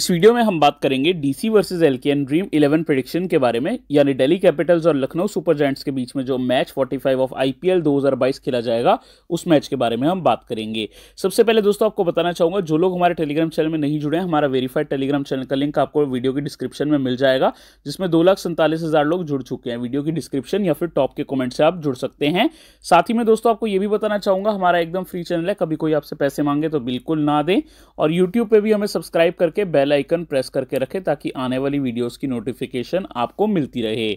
इस वीडियो में हम बात करेंगे DC versus LK dream eleven prediction के बारे में यानी दिल्ली कैपिटल्स और लखनऊ सुपर जायंट्स के बीच में जो मैच 45 ऑफ आईपीएल 2022 खेला जाएगा उस मैच के बारे में हम बात करेंगे सबसे पहले दोस्तों आपको बताना चाहूंगा जो लोग हमारे टेलीग्राम चैनल में नहीं जुड़े हमारा वेरीफाइड टेलीग्राम चैनल का लिंक आपको वीडियो की डिस्क्रिप्शन में मिल जाएगा जिसमें दो लोग जुड़ चुके हैं वीडियो की डिस्क्रिप्शन या फिर टॉप के कॉमेंट से आप जुड़ सकते हैं साथ ही में दोस्तों आपको यह भी बताना चाहूंगा हमारा एकदम फ्री चैनल है कभी कोई आपसे पैसे मांगे तो बिल्कुल ना दें और यूट्यूब पर भी हमें सब्सक्राइब करके बेल बेल आइकन प्रेस करके रखें ताकि आने वाली वीडियोस की नोटिफिकेशन आपको मिलती रहे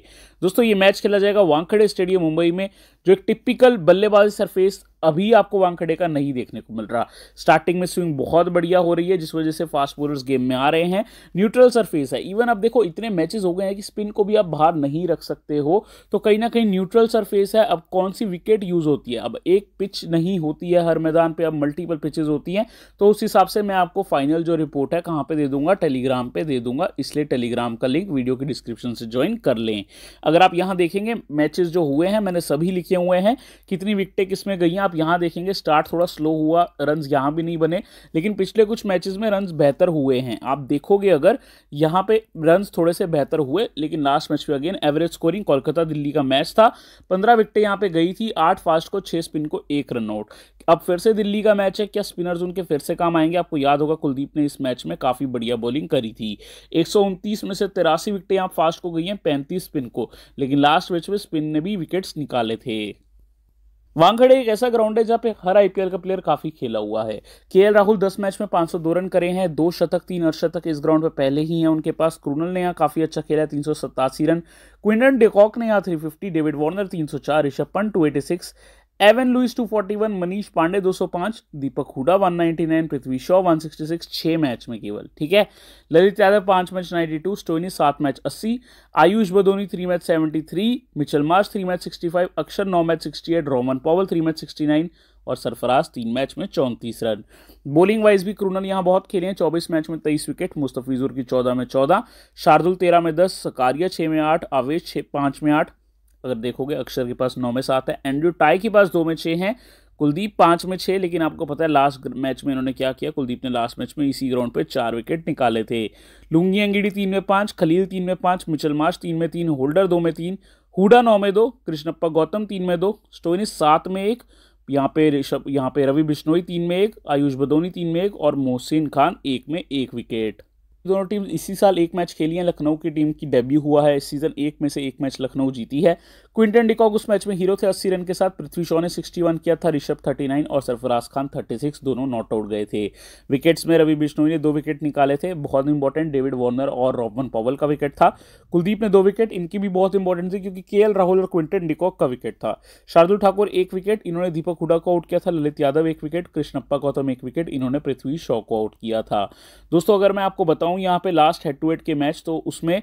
दोस्तों ये मैच खेला जाएगा वांखड़े स्टेडियम मुंबई में जो एक टिपिकल बल्लेबाजी सरफेस अभी आपको वानखड़े का नहीं देखने को मिल रहा स्टार्टिंग में स्विंग बहुत बढ़िया हो रही है जिस वजह से फास्ट बॉलर्स गेम में आ रहे हैं न्यूट्रल सरफेस है इवन अब देखो इतने मैचेस हो गए हैं कि स्पिन को भी आप बाहर नहीं रख सकते हो तो कहीं ना कहीं न्यूट्रल सरफेस है अब कौन सी विकेट यूज होती है अब एक पिच नहीं होती है हर मैदान पर अब मल्टीपल पिचेज होती हैं तो उस हिसाब से मैं आपको फाइनल जो रिपोर्ट है कहाँ पर दे दूंगा टेलीग्राम पर दे दूंगा इसलिए टेलीग्राम का लिंक वीडियो के डिस्क्रिप्शन से ज्वाइन कर लें अगर आप यहाँ देखेंगे मैचेस जो हुए हैं मैंने सभी लिखे बचे हुए हैं कितनी विकटें किसमें गई हैं आप यहाँ देखेंगे स्टार्ट थोड़ा स्लो हुआ रन यहाँ भी नहीं बने लेकिन पिछले कुछ मैचेस में रन बेहतर हुए हैं आप देखोगे अगर यहाँ पे रन थोड़े से बेहतर हुए लेकिन लास्ट मैच में again average scoring Kolkata Delhi का मैच था पंद्रह विकटें यहाँ पे गई थी आठ फास्ट को छः स्पिन को एक रन आउट अब फिर से दिल्ली का मैच है क्या स्पिनर्स उनके फिर से काम आएंगे आपको याद होगा कुलदीप ने इस मैच में काफ़ी बढ़िया बॉलिंग करी थी एक में से तिरासी विकटें यहाँ फास्ट को गई हैं पैंतीस स्पिन को लेकिन लास्ट मैच में स्पिन ने भी विकेट्स निकाले थे वांगड़े एक ऐसा ग्राउंड है जहाँ पे हर आईपीएल का प्लेयर काफी खेला हुआ है के राहुल 10 मैच में 502 रन करे हैं दो शतक तीन अर्शतक इस ग्राउंड पे पहले ही हैं उनके पास क्रूनल ने यहाँ काफी अच्छा खेला है तीन रन क्विंटन डेकॉक ने यहाँ 350 David Warner 304 Rishabh Pant two Evin Lewis 241 Manish Pandey 205 Deepak Hooda 199 Prithvi Shaw 166 छह मैच में केवल ठीक है ललित यादव पांच मैच 92 स्टोनी सात match 80 Ayush Badoni three match 73 Mitchell Marsh three match 65 Axar नौ match 68 Rovman Powell three match 69 और सरफराज तीन मैच में चौंतीस रन बॉलिंग वाइज भी क्रूनल यहां बहुत खेले हैं चौबीस मैच में तेईस विकेट मुस्तफीजुर की चौदह में चौदह शार्दुल तेरह में दस सकारिया छः में आठ आवेश छः में आठ अगर देखोगे अक्षर के पास नौ में सात है एंड्रू टाई के पास दो में छः हैं कुलदीप पाँच में छः लेकिन आपको पता है लास्ट मैच में इन्होंने क्या किया कुलदीप ने लास्ट मैच में इसी ग्राउंड पे चार विकेट निकाले थे लुंगी अंगिडी तीन में पाँच खलील तीन में पाँच मिचल मार्च तीन में तीन होल्डर दो में तीन हुडा नौ में दो कृष्णप्पा गौतम तीन में दो स्टोनी सात में एक यहाँ पे ऋषभ यहाँ पे रवि बिश्नोई तीन में एक आयुष बदोनी तीन में एक और मोहसिन खान एक में एक विकेट दोनों टीम इसी साल एक मैच खेली है लखनऊ की टीम की डेब्यू हुआ है इस सीजन एक में से एक मैच लखनऊ जीती है क्विंटन डिकॉक उस मैच में हीरो थे अस्सी रन के साथ पृथ्वी शॉ ने सिक्सटी वन किया था ऋषभ थर्टी नाइन और सरफराज खान थर्टी सिक्स दोनों नॉट आउट गए थे विकेट्स में रवि बिश्नोई ने दो विकेट निकाले थे बहुत इंपॉर्टेंट डेविड वार्नर और रॉबन पॉवल का विकेट था कुलदीप ने दो विकेट इनकी भी बहुत इंपॉर्टेंट थी क्योंकि के राहुल और क्विंटन डिकॉक का विकेट था शार्दुल ठाकुर एक विकेट इन्होंने दीपक हुडा को आउट किया था ललित यादव एक विकेट कृष्णप्पा गौतम एक विकेट इन्होंने पृथ्वी शॉ को आउट किया था दोस्तों अगर मैं आपको बताऊं हूँ यहाँ पे लास्ट हेड टू हेड के मैच तो उसमें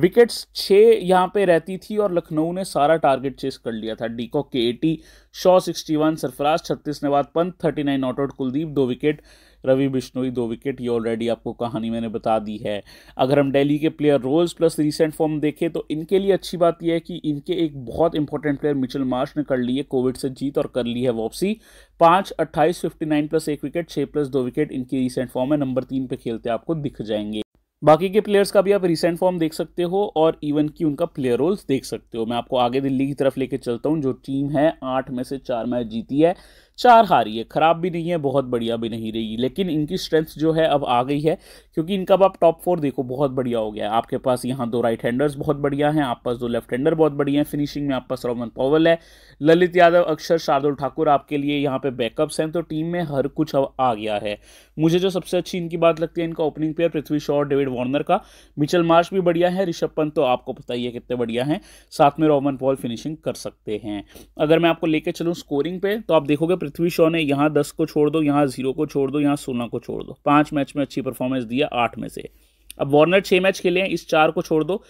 विकेट्स छः यहाँ पे रहती थी और लखनऊ ने सारा टारगेट चेस कर लिया था डीकॉक के eighty Shaw sixty one Sarfaraz छत्तीस नवाद Pant thirty nine not out Kuldeep दो विकेट रवि बिश्नोई दो विकेट ये ऑलरेडी आपको कहानी मैंने बता दी है अगर हम डेली के player roles plus recent form देखें तो इनके लिए अच्छी बात यह है कि इनके एक बहुत इंपॉर्टेंट प्लेयर मिचल मार्श ने कर ली है कोविड से जीत और कर ली है वापसी पाँच अट्ठाईस फिफ्टी नाइन प्लस एक विकेट छः प्लस दो विकेट इनकी रिसेंट फॉर्म है नंबर तीन पे खेलते आपको दिख जाएंगे बाकी के प्लेयर्स का भी आप रिसेंट फॉर्म देख सकते हो और इवन की उनका प्लेयर रोल्स देख सकते हो मैं आपको आगे दिल्ली की तरफ लेके चलता हूँ जो टीम है आठ में से चार मैच जीती है चार हारी है ख़राब भी नहीं है बहुत बढ़िया भी नहीं रही लेकिन इनकी स्ट्रेंथ जो है अब आ गई है क्योंकि इनका अब आप टॉप फोर देखो बहुत बढ़िया हो गया है आपके पास यहाँ दो राइट हैंडर्स बहुत बढ़िया हैं आप पास दो लेफ्ट हैंडर बहुत बढ़िया हैं फिनिशिंग में आप पास रोमन पॉवल है ललित यादव अक्षर शार्दुल ठाकुर आपके लिए यहाँ पे बैकअप्स हैं तो टीम में हर कुछ अब आ गया है मुझे जो सबसे अच्छी इनकी बात लगती है इनका ओपनिंग प्लेयर पृथ्वी शॉ और डेविड वार्नर का मिचल मार्श भी बढ़िया है ऋषभ पंत तो आपको पता ही है कितने बढ़िया हैं साथ में रोमन पॉल फिनिशिंग कर सकते हैं अगर मैं आपको लेकर चलूँ स्कोरिंग पे तो आप देखोगे पृथ्वी शॉ ने यहाँ दस को छोड़ दो यहाँ जीरो को छोड़ दो यहाँ सोलह को छोड़ दो पाँच मैच में अच्छी परफॉर्मेंस दिया आठ में से अब वार्नर छः मैच खेले हैं इस चार को छोड़ दो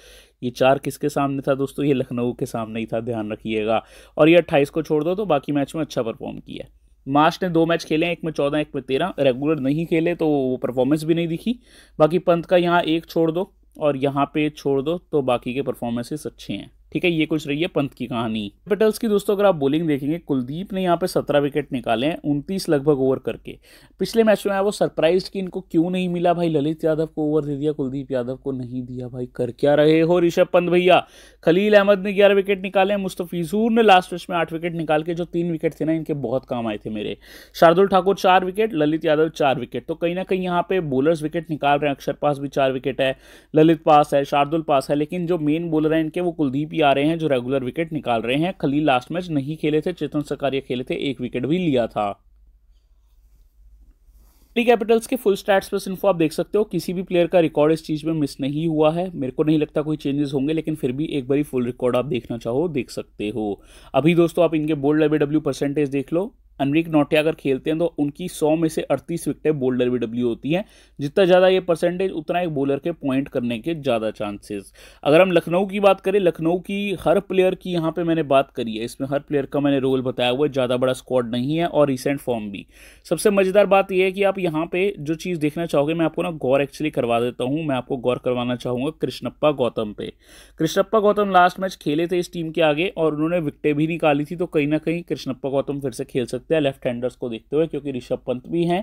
ये चार किसके सामने था दोस्तों ये लखनऊ के सामने ही था ध्यान रखिएगा और ये अट्ठाईस को छोड़ दो तो बाकी मैच में अच्छा परफॉर्म किया है मार्च ने दो मैच खेले हैं एक में चौदह एक में तेरह रेगुलर नहीं खेले तो वो परफॉर्मेंस भी नहीं दिखी बाकी पंत का यहाँ एक छोड़ दो और यहाँ पे छोड़ दो तो बाकी के परफॉर्मेंसेस अच्छे हैं ठीक है ये कुछ रही है पंत की कहानी कैपिटल्स की दोस्तों अगर आप बॉलिंग देखेंगे कुलदीप ने यहाँ पे सत्रह विकेट निकाले हैं उनतीस लगभग ओवर करके पिछले मैच में वो सरप्राइज कि इनको क्यों नहीं मिला भाई ललित यादव को ओवर दे दिया कुलदीप यादव को नहीं दिया भाई कर क्या रहे हो ऋषभ पंत भैया खलील अहमद ने ग्यारह विकेट निकाले हैं मुस्तफीजूर ने लास्ट मैच में आठ विकेट निकाल के जो तीन विकेट थे ना इनके बहुत काम आए थे मेरे शार्दुल ठाकुर चार विकेट ललित यादव चार विकेट तो कहीं ना कहीं यहाँ पे बॉलर्स विकेट निकाल रहे हैं अक्षर पास भी चार विकेट है ललित पास है शार्दुल पास है लेकिन जो मेन बॉलर है इनके वो कुलदीप भी आ रहे हैं जो रेगुलर विकेट निकाल रहे हैं खलील लास्ट मैच नहीं खेले थे चेतन सकारिया खेले थे एक विकेट भी लिया था कैपिटल्स के फुल स्टैट्स पर इन्फो आप देख सकते हो किसी भी प्लेयर का रिकॉर्ड इस चीज़ में मिस नहीं हुआ है मेरे को नहीं लगता कोई चेंजेस होंगे लेकिन फिर भी एक बार फुल रिकॉर्ड आप देखना चाहो देख सकते हो अभी दोस्तों आप इनके बोल्ड एबीडब्ल्यू परसेंटेज देख लो अनरिक नोटिया अगर खेलते हैं तो उनकी 100 में से 38 विकटें बोल्डर वी डब्ल्यू होती हैं जितना ज़्यादा ये परसेंटेज उतना एक बॉलर के पॉइंट करने के ज़्यादा चांसेस अगर हम लखनऊ की बात करें लखनऊ की हर प्लेयर की यहाँ पर मैंने बात करी है इसमें हर प्लेयर का मैंने रोल बताया हुआ है ज़्यादा बड़ा स्क्वाड नहीं है और रिसेंट फॉर्म भी सबसे मज़ेदार बात यह है कि आप यहाँ पर जो चीज़ देखना चाहोगे मैं आपको ना गौर एक्चुअली करवा देता हूँ मैं आपको गौर करवाना चाहूँगा कृष्णप्पा गौतम पे कृष्णप्पा गौतम लास्ट मैच खेले थे इस टीम के आगे और उन्होंने विकटें भी निकाली थी तो कहीं ना कहीं कृष्णप्पा गौतम फिर से खेल सकते सकते हैं लेफ्ट हैंडर्स को देखते हुए क्योंकि ऋषभ पंत भी हैं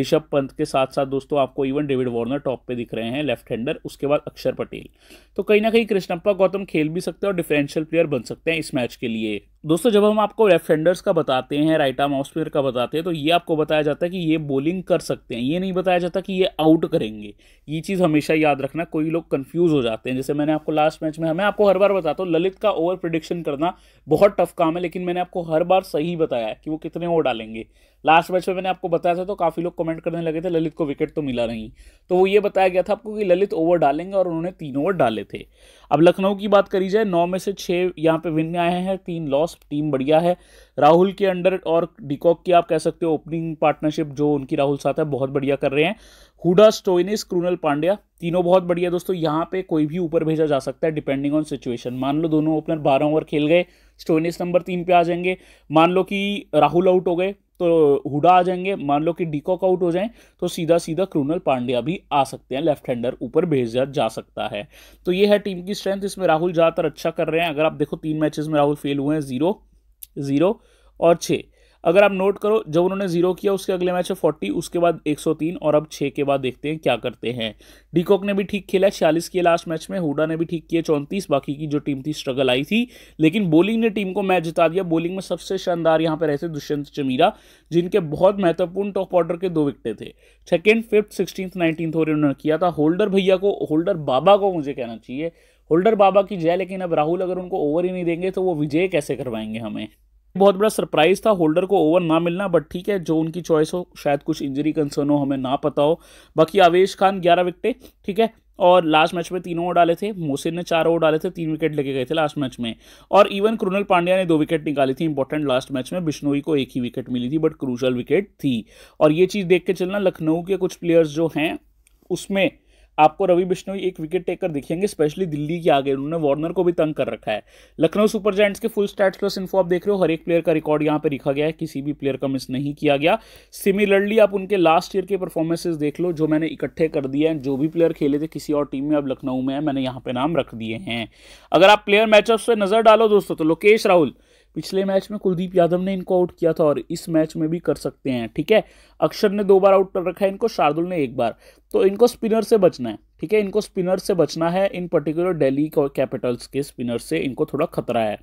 ऋषभ पंत के साथ साथ दोस्तों आपको इवन डेविड वार्नर टॉप पे दिख रहे हैं लेफ्ट हैंडर उसके बाद अक्षर पटेल तो कहीं ना कहीं कृष्णप्पा गौतम खेल भी सकते हैं और डिफरेंशियल प्लेयर बन सकते हैं इस मैच के लिए दोस्तों जब हम आपको लेफ्ट हैंडर्स का बताते हैं राइट आर्म ऑफ स्पिनर का बताते हैं तो ये आपको बताया जाता है कि ये बॉलिंग कर सकते हैं ये नहीं बताया जाता कि ये आउट करेंगे ये चीज़ हमेशा याद रखना कोई लोग कंफ्यूज हो जाते हैं जैसे मैंने आपको लास्ट मैच में हमें आपको हर बार बताता हूँ ललित का ओवर प्रिडिक्शन करना बहुत टफ काम है लेकिन मैंने आपको हर बार सही बताया कि वो कितने ओवर डालेंगे लास्ट मैच में मैंने आपको बताया था तो काफ़ी लोग कमेंट करने लगे थे ललित को विकेट तो मिला नहीं तो वो ये बताया गया था आपको कि ललित ओवर डालेंगे और उन्होंने तीन ओवर डाले थे अब लखनऊ की बात करी जाए नौ में से छः यहाँ पे विन आए हैं तीन लॉस टीम बढ़िया है राहुल के अंडर और डिकॉक की आप कह सकते हो ओपनिंग पार्टनरशिप जो उनकी राहुल साथ है बहुत बढ़िया कर रहे हैं हुडा स्टोइनिस क्रूनल पांड्या तीनों बहुत बढ़िया दोस्तों यहाँ पे कोई भी ऊपर भेजा जा सकता है डिपेंडिंग ऑन सिचुएशन मान लो दोनों ओपनर बारह ओवर खेल गए स्टोइनिस नंबर तीन पे आ जाएंगे मान लो कि राहुल आउट हो गए तो हुडा आ जाएंगे मान लो कि डीकॉक आउट हो जाए तो सीधा सीधा क्रूनल पांड्या भी आ सकते हैं लेफ्ट हैंडर ऊपर भेजा जा सकता है तो ये है टीम की स्ट्रेंथ इसमें राहुल ज़्यादातर अच्छा कर रहे हैं अगर आप देखो तीन मैचेस में राहुल फेल हुए हैं जीरो जीरो और छः अगर आप नोट करो जब उन्होंने जीरो किया उसके अगले मैच में फोर्टी उसके बाद एक सौ तीन और अब छः के बाद देखते हैं क्या करते हैं डीकॉक ने भी ठीक खेला छियालीस किए लास्ट मैच में हुडा ने भी ठीक किया चौंतीस बाकी की जो टीम थी स्ट्रगल आई थी लेकिन बॉलिंग ने टीम को मैच जिता दिया बॉलिंग में सबसे शानदार यहाँ पर रहे थे दुष्यंत चमीरा जिनके बहुत महत्वपूर्ण टॉप ऑर्डर के दो विकटे थे सेकेंड फिफ्थ सिक्सटीन नाइनटीन और उन्होंने किया था होल्डर भैया को होल्डर बाबा को मुझे कहना चाहिए होल्डर बाबा की जय लेकिन अब राहुल अगर उनको ओवर ही नहीं देंगे तो वो विजय कैसे करवाएंगे हमें बहुत बड़ा सरप्राइज था होल्डर को ओवर ना मिलना बट ठीक है जो उनकी चॉइस हो शायद कुछ इंजरी कंसर्न हो हमें ना पता हो बाकी आवेश खान ग्यारह विकटे ठीक है और लास्ट मैच में तीनों ओवर डाले थे मोहसिन ने चार ओवर डाले थे तीन विकेट लेके गए थे लास्ट मैच में और इवन क्रुनल पांड्या ने दो विकेट निकाली थी इंपॉर्टेंट लास्ट मैच में बिश्नोई को एक ही विकेट मिली थी बट क्रूशल विकेट थी और ये चीज़ देख के चलना लखनऊ के कुछ प्लेयर्स जो हैं उसमें आपको रवि बिश्नोई एक विकेट टेकर दिखेंगे स्पेशली दिल्ली के आगे उन्होंने वार्नर को भी तंग कर रखा है लखनऊ सुपर जैंट्स के फुल स्टैट्स प्लस इन्फो आप देख रहे हो हर एक प्लेयर का रिकॉर्ड यहाँ पे लिखा गया है किसी भी प्लेयर का मिस नहीं किया गया सिमिलरली आप उनके लास्ट ईयर के परफॉर्मेंसेज देख लो जो मैंने इकट्ठे कर दिए हैं जो भी प्लेयर खेले थे किसी और टीम में अब लखनऊ में है मैंने यहाँ पे नाम रख दिए हैं अगर आप प्लेयर मैचअप्स पर नजर डालो दोस्तों तो लोकेश राहुल पिछले मैच में कुलदीप यादव ने इनको आउट किया था और इस मैच में भी कर सकते हैं ठीक है अक्षर ने दो बार आउट कर रखा है इनको शार्दुल ने एक बार तो इनको स्पिनर से बचना है ठीक है इनको स्पिनर से बचना है इन पर्टिकुलर डेली कैपिटल्स के स्पिनर से इनको थोड़ा खतरा है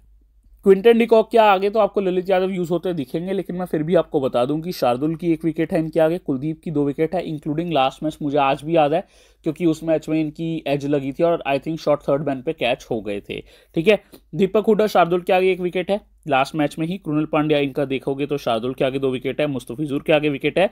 क्विंटन डिकॉक क्या आगे तो आपको ललित यादव यूज होते दिखेंगे लेकिन मैं फिर भी आपको बता दूं कि शार्दुल की एक विकेट है इनके आगे कुलदीप की दो विकेट है इंक्लूडिंग लास्ट मैच मुझे आज भी याद है क्योंकि उस मैच में इनकी एज लगी थी और I think short third man पे कैच हो गए थे ठीक है दीपक हुडा शार्दुल के आगे एक विकेट है लास्ट मैच में ही क्रुनल पांड्या इनका देखोगे तो शार्दुल के आगे दो विकेट है मुस्तफिजूर के आगे विकेट है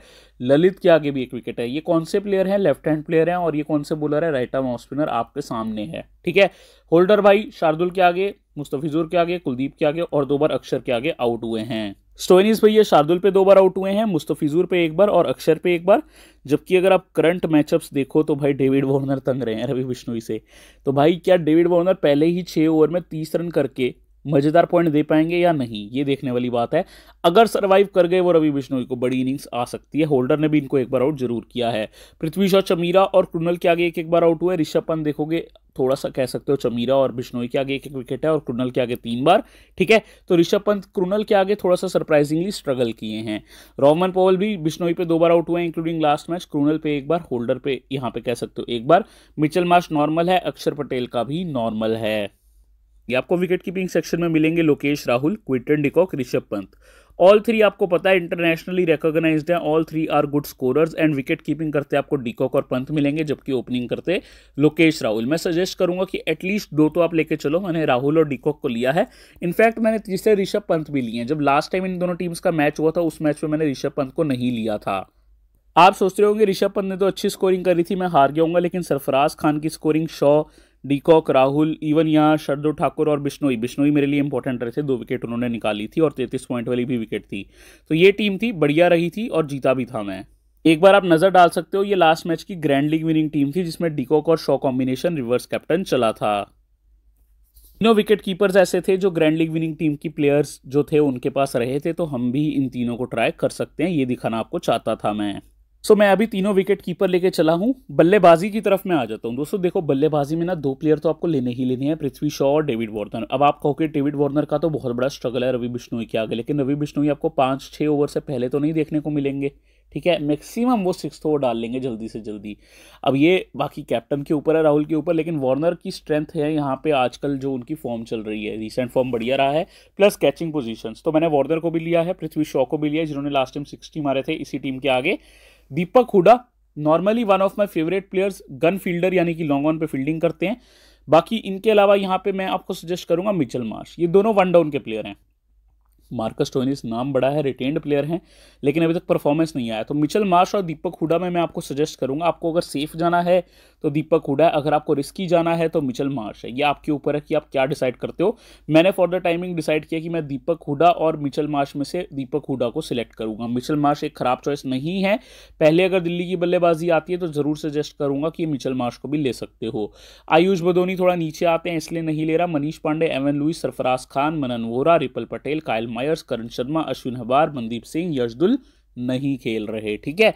ललित के आगे भी एक विकेट है ये कौन से प्लेयर हैं लेफ्ट हैंड प्लेयर हैं और ये कौन से बॉलर है राइट आर्म ऑफ स्पिनर आपके सामने है ठीक है होल्डर भाई शार्दुल के आगे मुस्तफिजुर के आगे कुलदीप के आगे और दो बार अक्षर के आगे आउट हुए हैं स्टोइनिस भैया शार्दुल पे दो बार आउट हुए हैं मुस्तफिजुर पे एक बार और अक्षर पे एक बार जबकि अगर आप करंट मैचअप्स देखो तो भाई डेविड वॉर्नर तंग रहे हैं रवि बिश्नोई से तो भाई क्या डेविड वॉर्नर पहले ही छः ओवर में तीस रन करके मजेदार पॉइंट दे पाएंगे या नहीं ये देखने वाली बात है अगर सर्वाइव कर गए वो रवि बिश्नोई को बड़ी इनिंग्स आ सकती है होल्डर ने भी इनको एक बार आउट जरूर किया है पृथ्वी शॉ चमीरा और क्रुनल के आगे एक एक बार आउट हुए ऋषभ पंत देखोगे थोड़ा सा कह सकते हो चमीरा और बिश्नोई के आगे एक एक विकेट है और क्रुनल के आगे तीन बार ठीक है तो ऋषभ पंत क्रुनल के आगे थोड़ा सा सरप्राइजिंगली स्ट्रगल किए हैं रोमन पॉवल भी बिश्नोई पे दो बार आउट हुए हैं इंक्लूडिंग लास्ट मैच क्रुनल पे एक बार होल्डर पे यहाँ पे कह सकते हो एक बार मिचल मार्श नॉर्मल है अक्षर पटेल का भी नॉर्मल है ये आपको विकेट कीपिंग सेक्शन में मिलेंगे Lokesh Rahul Quinton de Kock Rishabh Pant all three आपको पता है इंटरनेशनली रिकॉग्नाइज है all three are good scorers and wicket keeping करते आपको डिकॉक और पंत मिलेंगे जबकि ओपनिंग करते लोकेश राहुल मैं सजेस्ट करूंगा कि एटलीस्ट दो तो आप लेके चलो मैंने राहुल और डिकॉक को लिया है इनफैक्ट मैंने तीसरे ऋषभ पंत भी लिए हैं जब लास्ट टाइम इन दोनों टीम्स का मैच हुआ था उस मैच में मैंने ऋषभ पंत को नहीं लिया था आप सोच रहे होंगे ऋषभ पंत ने तो अच्छी स्कोरिंग करी थी मैं हार गया हूँ लेकिन सरफराज खान की scoring Shaw de Kock Rahul even यहाँ शरदो ठाकुर और बिश्नोई बिश्नोई मेरे लिए इंपॉर्टेंट रहे थे दो विकेट उन्होंने निकाली थी और तैंतीस पॉइंट वाली भी विकेट थी तो ये टीम थी बढ़िया रही थी और जीता भी था मैं एक बार आप नज़र डाल सकते हो ये लास्ट मैच की ग्रैंड लीग विनिंग टीम थी जिसमें डीकॉक और शॉ कॉम्बिनेशन रिवर्स कैप्टन चला था तीनों विकेट कीपर्स ऐसे थे जो ग्रैंड लीग विनिंग टीम की प्लेयर्स जो थे उनके पास रहे थे तो हम भी इन तीनों को ट्राई कर सकते हैं ये दिखाना आपको चाहता था मैं सो मैं अभी तीनों विकेट कीपर लेके चला हूँ बल्लेबाजी की तरफ मैं आ जाता हूँ दोस्तों देखो बल्लेबाजी में ना दो प्लेयर तो आपको लेने ही लेने हैं पृथ्वी शॉ और डेविड वार्नर अब आप कहोगे डेविड वार्नर का तो बहुत बड़ा स्ट्रगल है रवि बिश्नोई के आगे लेकिन रवि बिश्नोई आपको पाँच छः ओवर से पहले तो नहीं देखने को मिलेंगे ठीक है मैक्सिमम वो सिक्स ओवर डाल लेंगे जल्दी से जल्दी अब ये बाकी कैप्टन के ऊपर है राहुल के ऊपर लेकिन वार्नर की स्ट्रेंथ है यहाँ पे आजकल जो उनकी फॉर्म चल रही है रिसेंट फॉर्म बढ़िया रहा है प्लस कैचिंग पोजीशंस तो मैंने वार्नर को भी लिया है पृथ्वी शॉ को भी लिया जिन्होंने लास्ट टाइम सिक्सटी मारे थे इसी टीम के आगे Deepak Hooda normally one of my favourite players gun fielder यानी कि लॉन्ग ऑन पे फील्डिंग करते हैं बाकी इनके अलावा यहाँ पे मैं आपको सजेस्ट करूंगा मिचल मार्श ये दोनों वन डाउन के प्लेयर हैं मार्कस टोनिस नाम बड़ा है रिटेन्ड प्लेयर हैं लेकिन अभी तक परफॉर्मेंस नहीं आया तो मिचल मार्श और दीपक हुडा में मैं आपको सजेस्ट करूंगा आपको अगर सेफ जाना है तो दीपक हुडा अगर आपको रिस्की जाना है तो मिचल मार्श है ये आपके ऊपर है कि आप क्या डिसाइड करते हो मैंने फॉर द टाइमिंग डिसाइड किया कि मैं दीपक हुडा और मिचल मार्श में से दीपक हुडा को सिलेक्ट करूंगा मिचल मार्श एक खराब चॉइस नहीं है पहले अगर दिल्ली की बल्लेबाजी आती है तो ज़रूर सजेस्ट करूंगा कि मिचल मार्श को भी ले सकते हो आयुष बदोनी थोड़ा नीचे आते हैं इसलिए नहीं ले रहा Manish Pandey Evin Lewis Sarfaraz Khan Manan Vohra Ripal Patel Kyle Mayers करण शर्मा अश्विन हबार मनदीप सिंह यशदुल नहीं खेल रहे ठीक है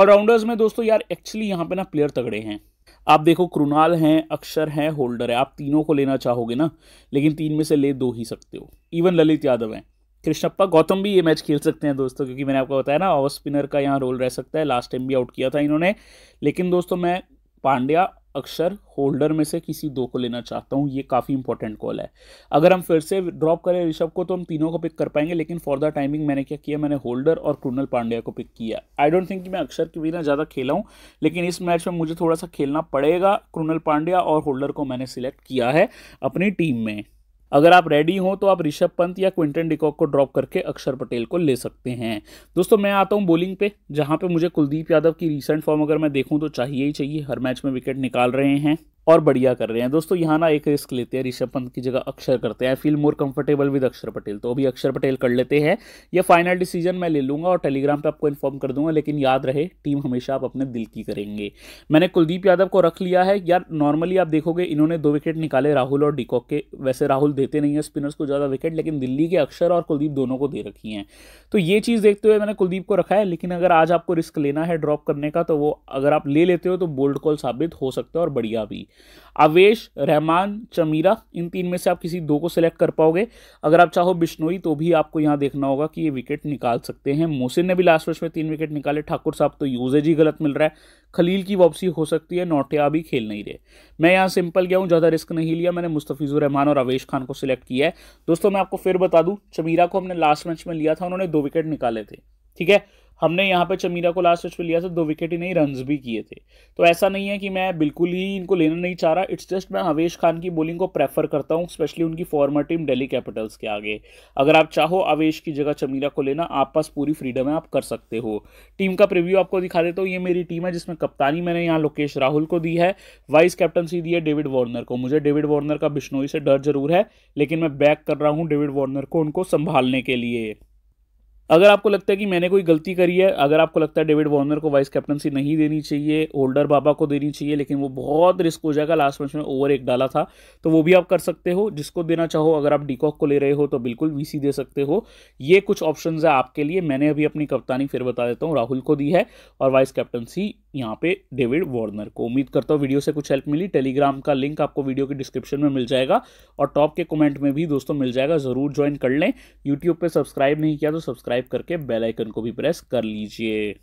ऑलराउंडर्स में दोस्तों यार एक्चुअली यहाँ पे ना प्लेयर तगड़े हैं आप देखो कृणाल हैं अक्षर हैं होल्डर है आप तीनों को लेना चाहोगे ना लेकिन तीन में से ले दो ही सकते हो इवन ललित यादव हैं कृष्णप्पा गौतम भी ये मैच खेल सकते हैं दोस्तों क्योंकि मैंने आपको बताया ना ऑफ स्पिनर का यहाँ रोल रह सकता है लास्ट टाइम भी आउट किया था इन्होंने लेकिन दोस्तों मैं पांड्या अक्षर होल्डर में से किसी दो को लेना चाहता हूँ ये काफ़ी इंपॉर्टेंट कॉल है अगर हम फिर से ड्रॉप करें ऋषभ को तो हम तीनों को पिक कर पाएंगे लेकिन फॉर द टाइमिंग मैंने क्या किया मैंने होल्डर और क्रुनल पांड्या को पिक किया आई डोंट थिंक कि मैं अक्षर के बिना ज़्यादा खेला हूँ लेकिन इस मैच में मुझे थोड़ा सा खेलना पड़ेगा क्रुनल पांड्या और होल्डर को मैंने सिलेक्ट किया है अपनी टीम में अगर आप रेडी हो तो आप ऋषभ पंत या क्विंटन डिकॉक को ड्रॉप करके अक्षर पटेल को ले सकते हैं दोस्तों मैं आता हूँ बॉलिंग पे जहाँ पे मुझे कुलदीप यादव की रिसेंट फॉर्म अगर मैं देखूँ तो चाहिए ही चाहिए हर मैच में विकेट निकाल रहे हैं और बढ़िया कर रहे हैं दोस्तों यहाँ ना एक रिस्क लेते हैं ऋषभ पंत की जगह अक्षर करते हैं I feel more comfortable with Axar Patel तो अभी अक्षर पटेल कर लेते हैं ये फाइनल डिसीजन मैं ले लूँगा और टेलीग्राम पे आपको इन्फॉर्म कर दूंगा लेकिन याद रहे टीम हमेशा आप अपने दिल की करेंगे मैंने कुलदीप यादव को रख लिया है यार नॉर्मली आप देखोगे इन्होंने दो विकेट निकाले राहुल और डिकॉक के वैसे राहुल देते नहीं है स्पिनर्स को ज़्यादा विकेट लेकिन दिल्ली के अक्षर और कुलदीप दोनों को दे रखी हैं तो ये चीज़ देखते हुए मैंने कुलदीप को रखा है लेकिन अगर आज आपको रिस्क लेना है ड्रॉप करने का तो वो अगर आप ले लेते हो तो बोल्ड कॉल साबित हो सकता है और बढ़िया भी आवेश रहमान चमीरा इन तीन में से आप किसी दो को सिलेक्ट कर पाओगे अगर आप चाहो बिश्नोई तो भी आपको यहाँ देखना होगा कि ये विकेट निकाल सकते हैं मोहसिन ने भी लास्ट वर्ष में तीन विकेट निकाले ठाकुर साहब तो यूजेज ही गलत मिल रहा है खलील की वापसी हो सकती है नोटिया भी खेल नहीं रहे मैं यहाँ सिंपल गया हूँ ज़्यादा रिस्क नहीं लिया मैंने मुस्तफ़ीज़ुर रहमान और आवेश खान को सिलेक्ट किया है दोस्तों मैं आपको फिर बता दूँ चमीरा को हमने लास्ट मैच में लिया था उन्होंने दो विकेट निकाले थे ठीक है हमने यहाँ पे चमीरा को लास्ट मैच में लिया था दो विकेट ही नहीं रन भी किए थे तो ऐसा नहीं है कि मैं बिल्कुल ही इनको लेना नहीं चाह रहा इट्स जस्ट मैं हवेश खान की बॉलिंग को प्रेफर करता हूँ स्पेशली उनकी फॉर्मर टीम डेली कैपिटल्स के आगे अगर आप चाहो अवेश की जगह चमीरा को लेना आप पास पूरी फ्रीडम है आप कर सकते हो टीम का प्रिव्यू आपको दिखा देता हूँ ये मेरी टीम है जिसमें कप्तानी मैंने यहाँ लोकेश राहुल को दी है वाइस कैप्टनसी दी है डेविड वार्नर को मुझे डेविड वार्नर का बिश्नोई से डर जरूर है लेकिन मैं बैक कर रहा हूँ डेविड वार्नर को उनको संभालने के लिए अगर आपको लगता है कि मैंने कोई गलती करी है अगर आपको लगता है डेविड वार्नर को वाइस कैप्टनसी नहीं देनी चाहिए ओल्डर बाबा को देनी चाहिए लेकिन वो बहुत रिस्क हो जाएगा लास्ट मैच में ओवर एक डाला था तो वो भी आप कर सकते हो जिसको देना चाहो अगर आप डीकॉक को ले रहे हो तो बिल्कुल वी दे सकते हो ये कुछ ऑप्शन है आपके लिए मैंने अभी अपनी कप्तानी फिर बता देता हूँ राहुल को दी है और वाइस कैप्टनसी यहाँ पे डेविड वार्नर को उम्मीद करता हूँ वीडियो से कुछ हेल्प मिली टेलीग्राम का लिंक आपको वीडियो के डिस्क्रिप्शन में मिल जाएगा और टॉप के कमेंट में भी दोस्तों मिल जाएगा ज़रूर ज्वाइन कर लें यूट्यूब पे सब्सक्राइब नहीं किया तो सब्सक्राइब सब्सक्राइब करके बेल आइकन को भी प्रेस कर लीजिए